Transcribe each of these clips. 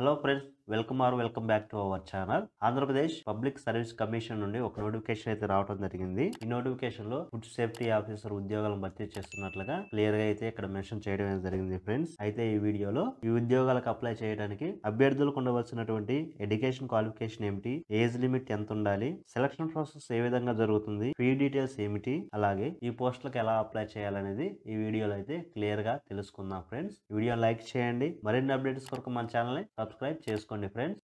hello friends welcome or welcome back to our channel Andhra Pradesh public service commission నుండి ఒక notification అయితే రావడం జరిగింది ఈ నోటిఫికేషన్ లో ఫుడ్ సేఫ్టీ ఆఫీసర్ ఉద్యోగాలను భర్తీ చేస్తున్నట్లుగా క్లియర్ గా అయితే ఇక్కడ మెన్షన్ చేయడం జరిగింది ఫ్రెండ్స్ అయితే ఈ వీడియోలో ఈ ఉద్యోగాలకు అప్లై చేయడానికి అభ్యర్థులకు ఉండవలసినటువంటి ఎడ్యుకేషన్ క్వాలిఫికేషన్ ఏమిటి ఏజ్ లిమిట్ ఎంత ఉండాలి సెలక్షన్ ప్రాసెస్ ఏ విధంగా జరుగుతుంది ఫీ డీటెయిల్స్ ఏమిటి అలాగే ఈ పోస్టులకు ఎలా అప్లై చేయాలనేది ఈ వీడియోలో అయితే క్లియర్ గా తెలుసుకుందాం ఫ్రెండ్స్ వీడియో లైక్ చేయండి మరిన్ని అప్డేట్స్ కొరకు మన ఛానల్ ని సబ్స్క్రైబ్ చేసుకోండి only friends.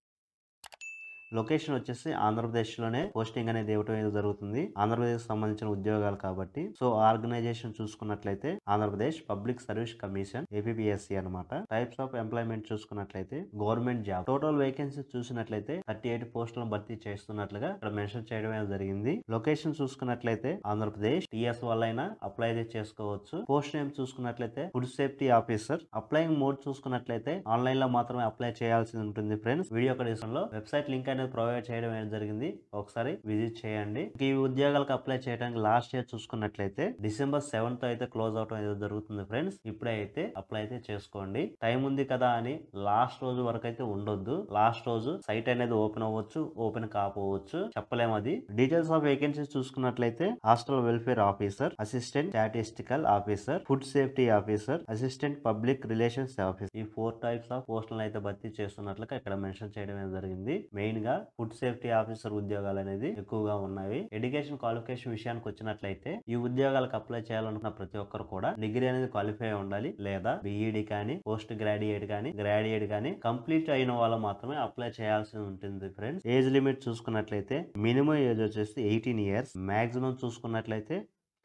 లొకేషన్ వచ్చేసి ఆంధ్రప్రదేశ్ లోనే పోస్టింగ్ అనేది ఇవ్వటం జరుగుతుంది ఆంధ్రప్రదేశ్ సంబంధించిన ఉద్యోగాలు కాబట్టి సో ఆర్గనైజేషన్ చూసుకున్నట్లయితే Andhra Pradesh public service commission APSC అనమాట టైప్స్ ఆఫ్ ఎంప్లాయ్మెంట్ చూసుకున్నట్లయితే గవర్నమెంట్ జాబ్ టోటల్ వేకెన్సీ చూసినట్లయితే థర్టీ ఎయిట్ పోస్టులను భర్తీ చేస్తున్నట్లుగా ఇక్కడ మెన్షన్ చేయడం జరిగింది లొకేషన్ చూసుకున్నట్లయితే ఆంధ్రప్రదేశ్ టిఎస్ వల్లైనా అప్లై చేసుకోవచ్చు పోస్ట్ నేమ్ చూసుకున్నట్లయితే food safety officer applying mode చూసుకున్నట్లయితే ఆన్లైన్ లో మాత్రమే అప్లై చేయాల్సి ఉంటుంది ఫ్రెండ్స్ వీడియో కండిషన్ లో వెబ్సైట్ లింక్ అనేది ప్రొవైడ్ చేయడం అనేది జరిగింది ఒకసారి విజిట్ చేయండి ఈ ఉద్యోగాలకు అప్లై చేయడానికి లాస్ట్ ఇయర్ చూసుకున్నట్లయితే డిసెంబర్ సెవెంత్ అయితే క్లోజ్ అవటం ఏదో జరుగుతుంది ఫ్రెండ్స్ ఇప్పుడైతే అప్లై అయితే చేసుకోండి టైం ఉంది కదా అని లాస్ట్ రోజు వరకు అయితే ఉండొద్దు లాస్ట్ రోజు సైట్ అనేది ఓపెన్ అవ్వచ్చు ఓపెన్ కాపోవచ్చు చెప్పలేము అది డీటెయిల్స్ ఆఫ్ వేకెన్సీస్ చూసుకున్నట్లయితే hostel welfare officer assistant statistical officer food safety officer assistant public relations officer ఈ ఫోర్ టైప్స్ ఆఫ్ పోస్టులను అయితే భర్తీ చేస్తున్నట్లుగా ఇక్కడ మెన్షన్ చేయడం జరిగింది మెయిన్ అదేవిధంగా ఫుడ్ సేఫ్టీ ఆఫీసర్ ఉద్యోగాలు అనేది ఎక్కువగా ఉన్నాయి ఎడ్యుకేషన్ క్వాలిఫికేషన్ విషయానికి వచ్చినట్లయితే ఈ ఉద్యోగాలకు అప్లై చేయాలనుకున్న ప్రతి ఒక్కరు కూడా డిగ్రీ అనేది క్వాలిఫై ఉండాలి లేదా బిఈడి కానీ పోస్ట్ గ్రాడ్యుయేట్ కానీ గ్రాడ్యుయేట్ కానీ కంప్లీట్ అయిన వాళ్ళు మాత్రమే అప్లై చేయాల్సి ఉంటుంది ఫ్రెండ్స్ ఏజ్ లిమిట్ చూసుకున్నట్లయితే మినిమం ఏజ్ వచ్చేసి ఎయిటీన్ ఇయర్స్ మాక్సిమం చూసుకున్నట్లయితే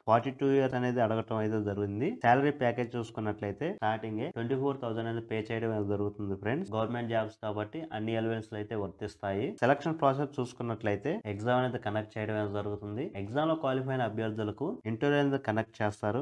ఫార్టీ టూ ఇయర్ అనేది అడగటం అయితే జరిగింది సాలరీ ప్యాకేజ్ చూసుకున్నట్లయితే స్టార్టింగ్ ట్వంటీ ఫోర్ థౌసండ్ అనేది పే చేయడం జరుగుతుంది ఫ్రెండ్స్ గవర్నమెంట్ జాబ్స్ కాబట్టి అన్ని ఎలిమెంట్స్ అయితే వర్తిస్తాయి సెలక్షన్ ప్రాసెస్ చూసుకున్నట్లయితే ఎగ్జామ్ అనేది కండక్ట్ చేయడం జరుగుతుంది ఎగ్జామ్ లో క్వాలిఫై అయిన అభ్యర్థులకు ఇంటర్వ్యూ అనేది కండక్ట్ చేస్తారు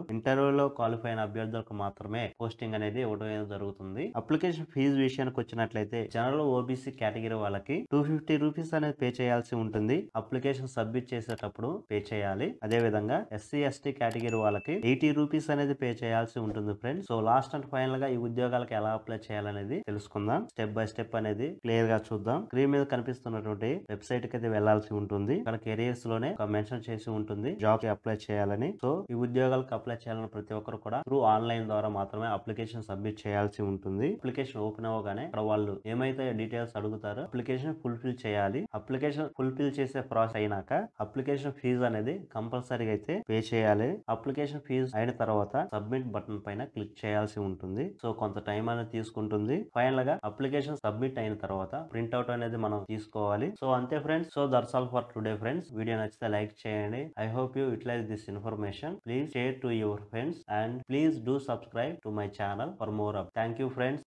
లో క్వాలిఫై అయిన అభ్యర్థులకు మాత్రమే పోస్టింగ్ అనేది ఇవ్వడం జరుగుతుంది అప్లికేషన్ ఫీజు విషయానికి వచ్చినట్లయితే జనరల్ ఓబీసీ కేటగిరీ వాళ్ళకి టూ ఫిఫ్టీ రూపీస్ అనేది పే చేయాల్సి ఉంటుంది అప్లికేషన్ సబ్మిట్ చేసేటప్పుడు పే చేయాలి అదే విధంగా ఎస్సీ ఎస్టీ కేటగిరీ వాళ్ళకి ఎయిటీ రూపీస్ అనేది పే చేయాల్సి ఉంటుంది friends so last and final గా ఈ ఉద్యోగాలకు ఎలా అప్లై చేయాలనేది తెలుసుకుందాం స్టెప్ బై స్టెప్ అనేది క్లియర్ గా చూద్దాం స్క్రీన్ మీద కనిపిస్తున్నటువంటి వెబ్సైట్ కి అయితే వెళ్లాల్సి ఉంటుంది ఇక్కడ కెరియర్స్ లోనే ఒక మెన్షన్ చేసి ఉంటుంది జాబ్ కి అప్లై చేయాలని సో ఈ ఉద్యోగాలకు అప్లై చేయాలని ప్రతి ఒక్కరు కూడా త్రూ ఆన్లైన్ ద్వారా మాత్రమే అప్లికేషన్ సబ్మిట్ చేయాల్సి ఉంటుంది అప్లికేషన్ ఓపెన్ అవ్వగానే ఇక్కడ వాళ్ళు ఏమైతే డీటెయిల్స్ అడుగుతారో అప్లికేషన్ ఫుల్ఫిల్ చేయాలి అప్లికేషన్ ఫుల్ఫిల్ చేసే ప్రాసెస్ అయినాక అప్లికేషన్ ఫీజు అనేది కంపల్సరీగా అయితే పే చేయాలి చేయాలి అప్లికేషన్ ఫీజు అయిన తర్వాత సబ్మిట్ బటన్ పైన క్లిక్ చేయాల్సి ఉంటుంది సో కొంత టైం అనేది తీసుకుంటుంది ఫైనల్ గా అప్లికేషన్ సబ్మిట్ అయిన తర్వాత ప్రింట్అవుట్ అనేది మనం తీసుకోవాలి సో అంతే friends so that's all for today friends video నచ్చితే లైక్ చేయండి I hope you utilise this information please share to your friends and please do subscribe to my channel for more up thank you friends